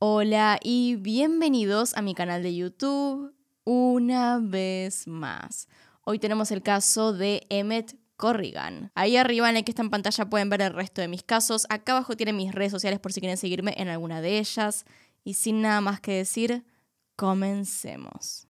Hola y bienvenidos a mi canal de YouTube una vez más. Hoy tenemos el caso de Emmett Corrigan. Ahí arriba en el que está en pantalla pueden ver el resto de mis casos. Acá abajo tienen mis redes sociales por si quieren seguirme en alguna de ellas. Y sin nada más que decir, comencemos.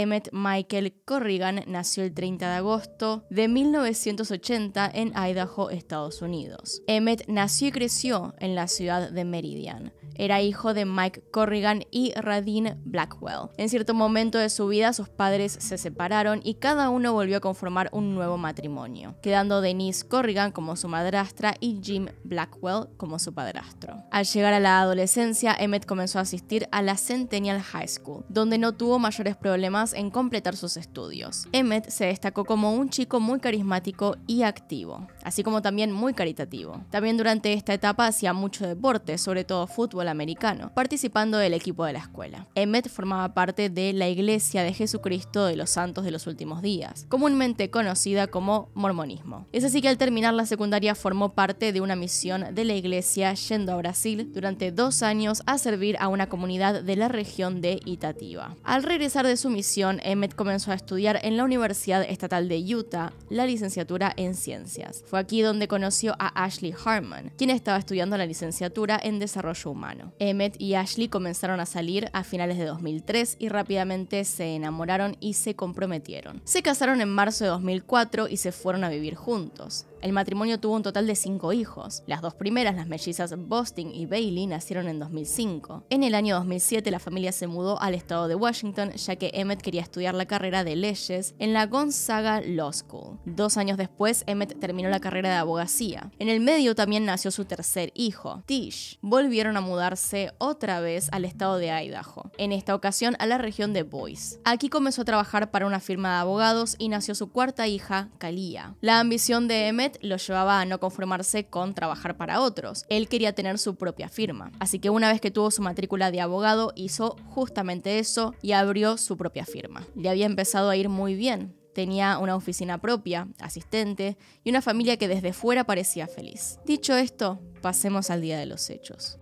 Emmett Michael Corrigan nació el 30 de agosto de 1980 en Idaho, Estados Unidos. Emmett nació y creció en la ciudad de Meridian. Era hijo de Mike Corrigan y Radine Blackwell. En cierto momento de su vida sus padres se separaron y cada uno volvió a conformar un nuevo matrimonio, quedando Denise Corrigan como su madrastra y Jim Blackwell como su padrastro. Al llegar a la adolescencia, Emmett comenzó a asistir a la Centennial High School, donde no tuvo mayores problemas en completar sus estudios. Emmett se destacó como un chico muy carismático y activo, así como también muy caritativo. También durante esta etapa hacía mucho deporte, sobre todo fútbol americano, participando del equipo de la escuela. Emmett formaba parte de la Iglesia de Jesucristo de los Santos de los Últimos Días, comúnmente conocida como mormonismo. Es así que al terminar la secundaria formó parte de una misión de la iglesia yendo a Brasil durante dos años a servir a una comunidad de la región de Itativa. Al regresar de su misión, Emmett comenzó a estudiar en la Universidad Estatal de Utah la licenciatura en ciencias. Fue aquí donde conoció a Ashley Harmon, quien estaba estudiando la licenciatura en desarrollo humano. Emmett y Ashley comenzaron a salir a finales de 2003 y rápidamente se enamoraron y se comprometieron. Se casaron en marzo de 2004 y se fueron a vivir juntos. El matrimonio tuvo un total de cinco hijos. Las dos primeras, las mellizas Bosting y Bailey, nacieron en 2005. En el año 2007 la familia se mudó al estado de Washington ya que Emmett quería estudiar la carrera de leyes en la Gonzaga Law School. Dos años después, Emmett terminó la carrera de abogacía. En el medio también nació su tercer hijo, Tish. Volvieron a mudarse otra vez al estado de Idaho, en esta ocasión a la región de Boise. Aquí comenzó a trabajar para una firma de abogados y nació su cuarta hija, Kalia. La ambición de Emmett lo llevaba a no conformarse con trabajar para otros. Él quería tener su propia firma. Así que una vez que tuvo su matrícula de abogado, hizo justamente eso y abrió su propia firma. Le había empezado a ir muy bien. Tenía una oficina propia, asistente y una familia que desde fuera parecía feliz. Dicho esto, pasemos al día de los hechos.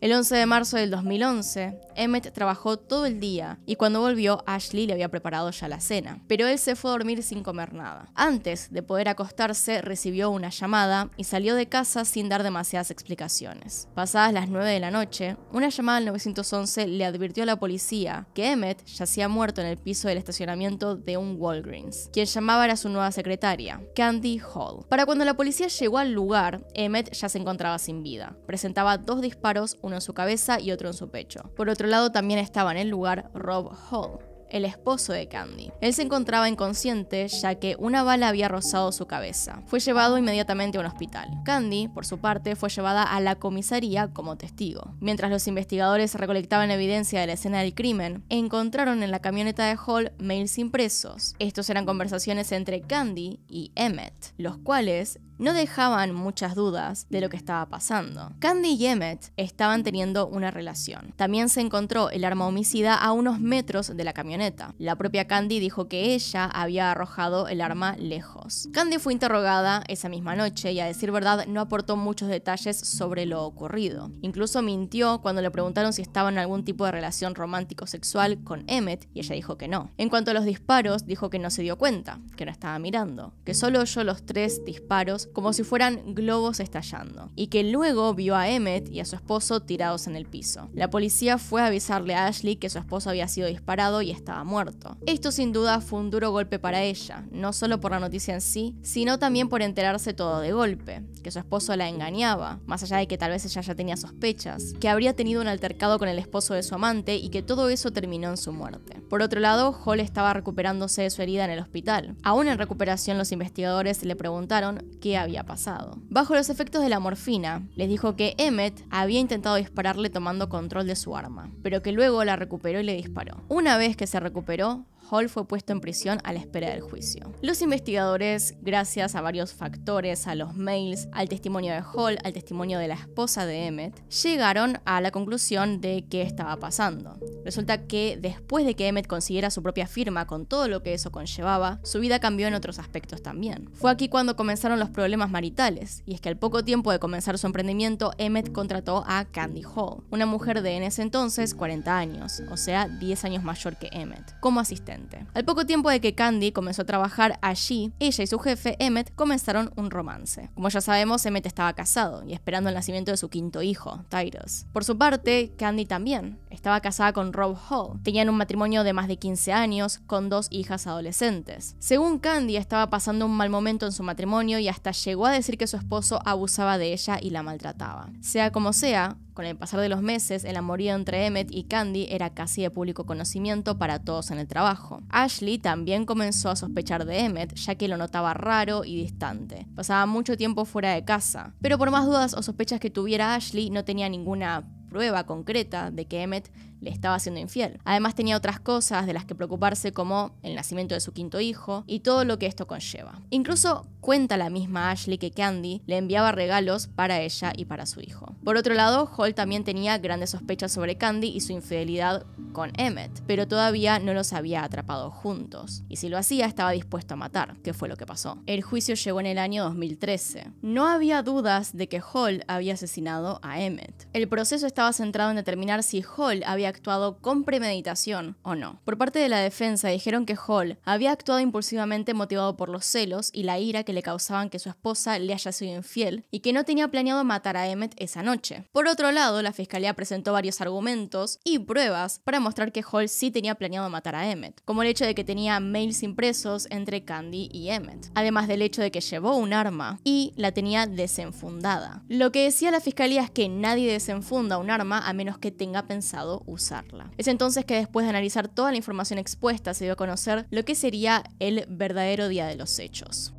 El 11 de marzo del 2011, Emmett trabajó todo el día y cuando volvió, Ashley le había preparado ya la cena, pero él se fue a dormir sin comer nada. Antes de poder acostarse, recibió una llamada y salió de casa sin dar demasiadas explicaciones. Pasadas las 9 de la noche, una llamada al 911 le advirtió a la policía que Emmett yacía muerto en el piso del estacionamiento de un Walgreens. Quien llamaba era su nueva secretaria, Candy Hall. Para cuando la policía llegó al lugar, Emmett ya se encontraba sin vida. Presentaba dos disparos, uno en su cabeza y otro en su pecho. Por otro lado, también estaba en el lugar Rob Hall, el esposo de Candy. Él se encontraba inconsciente ya que una bala había rozado su cabeza. Fue llevado inmediatamente a un hospital. Candy, por su parte, fue llevada a la comisaría como testigo. Mientras los investigadores recolectaban evidencia de la escena del crimen, encontraron en la camioneta de Hall mails impresos. Estos eran conversaciones entre Candy y Emmett, los cuales no dejaban muchas dudas de lo que estaba pasando. Candy y Emmett estaban teniendo una relación. También se encontró el arma homicida a unos metros de la camioneta. La propia Candy dijo que ella había arrojado el arma lejos. Candy fue interrogada esa misma noche y a decir verdad no aportó muchos detalles sobre lo ocurrido. Incluso mintió cuando le preguntaron si estaba en algún tipo de relación romántico-sexual con Emmett y ella dijo que no. En cuanto a los disparos, dijo que no se dio cuenta, que no estaba mirando, que solo oyó los tres disparos como si fueran globos estallando, y que luego vio a Emmett y a su esposo tirados en el piso. La policía fue a avisarle a Ashley que su esposo había sido disparado y estaba muerto. Esto sin duda fue un duro golpe para ella, no solo por la noticia en sí, sino también por enterarse todo de golpe, que su esposo la engañaba, más allá de que tal vez ella ya tenía sospechas, que habría tenido un altercado con el esposo de su amante y que todo eso terminó en su muerte. Por otro lado, Hall estaba recuperándose de su herida en el hospital. Aún en recuperación los investigadores le preguntaron qué había pasado. Bajo los efectos de la morfina, les dijo que Emmett había intentado dispararle tomando control de su arma, pero que luego la recuperó y le disparó. Una vez que se recuperó, Hall fue puesto en prisión a la espera del juicio. Los investigadores, gracias a varios factores, a los mails, al testimonio de Hall, al testimonio de la esposa de Emmett, llegaron a la conclusión de qué estaba pasando. Resulta que después de que Emmett consiguiera su propia firma con todo lo que eso conllevaba, su vida cambió en otros aspectos también. Fue aquí cuando comenzaron los problemas maritales, y es que al poco tiempo de comenzar su emprendimiento, Emmett contrató a Candy Hall, una mujer de en ese entonces 40 años, o sea, 10 años mayor que Emmett, como asistente. Al poco tiempo de que Candy comenzó a trabajar allí, ella y su jefe, Emmett, comenzaron un romance. Como ya sabemos, Emmett estaba casado y esperando el nacimiento de su quinto hijo, Tyrus. Por su parte, Candy también estaba casada con Rob Hall. Tenían un matrimonio de más de 15 años con dos hijas adolescentes. Según Candy, estaba pasando un mal momento en su matrimonio y hasta llegó a decir que su esposo abusaba de ella y la maltrataba. Sea como sea, con el pasar de los meses, el amorío entre Emmett y Candy era casi de público conocimiento para todos en el trabajo. Ashley también comenzó a sospechar de Emmett, ya que lo notaba raro y distante. Pasaba mucho tiempo fuera de casa, pero por más dudas o sospechas que tuviera Ashley, no tenía ninguna prueba concreta de que Emmett le estaba haciendo infiel. Además tenía otras cosas de las que preocuparse como el nacimiento de su quinto hijo y todo lo que esto conlleva. Incluso cuenta la misma Ashley que Candy le enviaba regalos para ella y para su hijo. Por otro lado, Hall también tenía grandes sospechas sobre Candy y su infidelidad con Emmett, pero todavía no los había atrapado juntos, y si lo hacía estaba dispuesto a matar, que fue lo que pasó. El juicio llegó en el año 2013. No había dudas de que Hall había asesinado a Emmett. El proceso estaba centrado en determinar si Hall había actuado con premeditación o no. Por parte de la defensa dijeron que Hall había actuado impulsivamente motivado por los celos y la ira que le causaban que su esposa le haya sido infiel y que no tenía planeado matar a Emmett esa noche. Por otro lado, la fiscalía presentó varios argumentos y pruebas para mostrar que Hall sí tenía planeado matar a Emmett, como el hecho de que tenía mails impresos entre Candy y Emmett, además del hecho de que llevó un arma y la tenía desenfundada. Lo que decía la fiscalía es que nadie desenfunda un arma a menos que tenga pensado usarla usarla. Es entonces que después de analizar toda la información expuesta se dio a conocer lo que sería el verdadero día de los hechos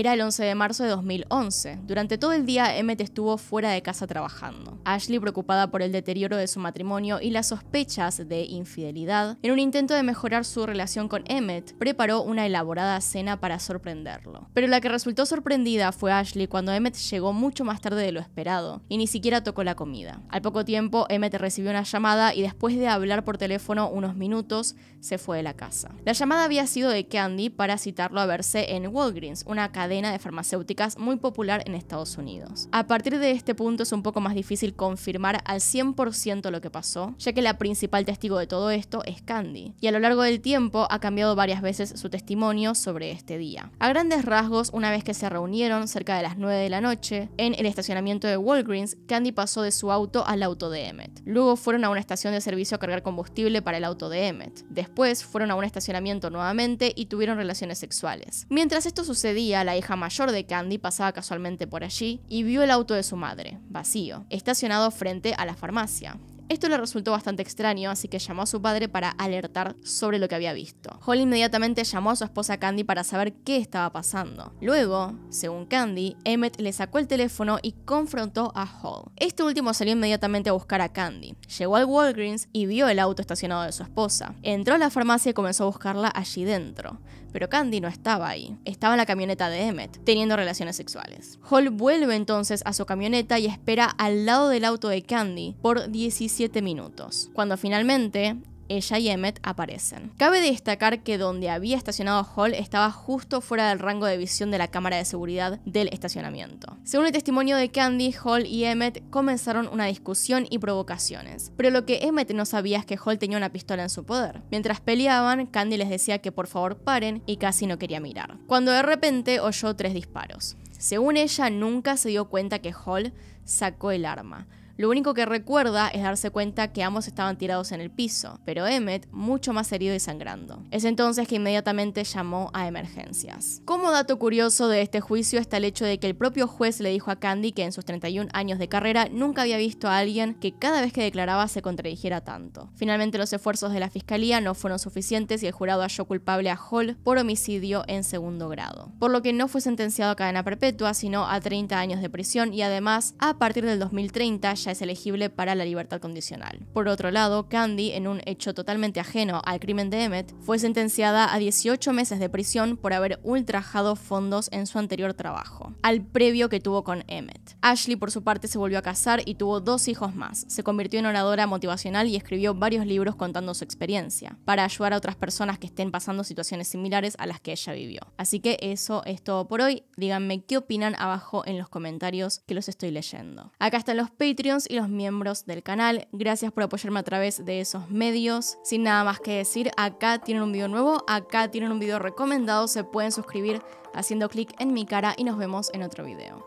era el 11 de marzo de 2011. Durante todo el día, Emmett estuvo fuera de casa trabajando. Ashley, preocupada por el deterioro de su matrimonio y las sospechas de infidelidad, en un intento de mejorar su relación con Emmett, preparó una elaborada cena para sorprenderlo. Pero la que resultó sorprendida fue Ashley cuando Emmett llegó mucho más tarde de lo esperado y ni siquiera tocó la comida. Al poco tiempo, Emmett recibió una llamada y después de hablar por teléfono unos minutos, se fue de la casa. La llamada había sido de Candy para citarlo a verse en Walgreens, una cadena de farmacéuticas muy popular en Estados Unidos. A partir de este punto es un poco más difícil confirmar al 100% lo que pasó, ya que la principal testigo de todo esto es Candy, y a lo largo del tiempo ha cambiado varias veces su testimonio sobre este día. A grandes rasgos, una vez que se reunieron cerca de las 9 de la noche en el estacionamiento de Walgreens, Candy pasó de su auto al auto de Emmett. Luego fueron a una estación de servicio a cargar combustible para el auto de Emmett. Después fueron a un estacionamiento nuevamente y tuvieron relaciones sexuales. Mientras esto sucedía, la la hija mayor de Candy pasaba casualmente por allí y vio el auto de su madre, vacío, estacionado frente a la farmacia. Esto le resultó bastante extraño, así que llamó a su padre para alertar sobre lo que había visto. Hall inmediatamente llamó a su esposa Candy para saber qué estaba pasando. Luego, según Candy, Emmett le sacó el teléfono y confrontó a Hall. Este último salió inmediatamente a buscar a Candy. Llegó al Walgreens y vio el auto estacionado de su esposa. Entró a la farmacia y comenzó a buscarla allí dentro pero Candy no estaba ahí, estaba en la camioneta de Emmett, teniendo relaciones sexuales. Hall vuelve entonces a su camioneta y espera al lado del auto de Candy por 17 minutos. Cuando finalmente ella y Emmett aparecen. Cabe destacar que donde había estacionado Hall estaba justo fuera del rango de visión de la cámara de seguridad del estacionamiento. Según el testimonio de Candy, Hall y Emmett comenzaron una discusión y provocaciones, pero lo que Emmett no sabía es que Hall tenía una pistola en su poder. Mientras peleaban, Candy les decía que por favor paren y casi no quería mirar, cuando de repente oyó tres disparos. Según ella, nunca se dio cuenta que Hall sacó el arma, lo único que recuerda es darse cuenta que ambos estaban tirados en el piso, pero Emmett mucho más herido y sangrando. Es entonces que inmediatamente llamó a emergencias. Como dato curioso de este juicio está el hecho de que el propio juez le dijo a Candy que en sus 31 años de carrera nunca había visto a alguien que cada vez que declaraba se contradijera tanto. Finalmente los esfuerzos de la fiscalía no fueron suficientes y el jurado halló culpable a Hall por homicidio en segundo grado, por lo que no fue sentenciado a cadena perpetua, sino a 30 años de prisión y además, a partir del 2030 es elegible para la libertad condicional. Por otro lado, Candy, en un hecho totalmente ajeno al crimen de Emmett, fue sentenciada a 18 meses de prisión por haber ultrajado fondos en su anterior trabajo, al previo que tuvo con Emmett. Ashley, por su parte, se volvió a casar y tuvo dos hijos más. Se convirtió en oradora motivacional y escribió varios libros contando su experiencia, para ayudar a otras personas que estén pasando situaciones similares a las que ella vivió. Así que eso es todo por hoy. Díganme qué opinan abajo en los comentarios que los estoy leyendo. Acá están los Patreons y los miembros del canal. Gracias por apoyarme a través de esos medios. Sin nada más que decir, acá tienen un video nuevo, acá tienen un video recomendado, se pueden suscribir haciendo clic en mi cara y nos vemos en otro video.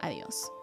Adiós.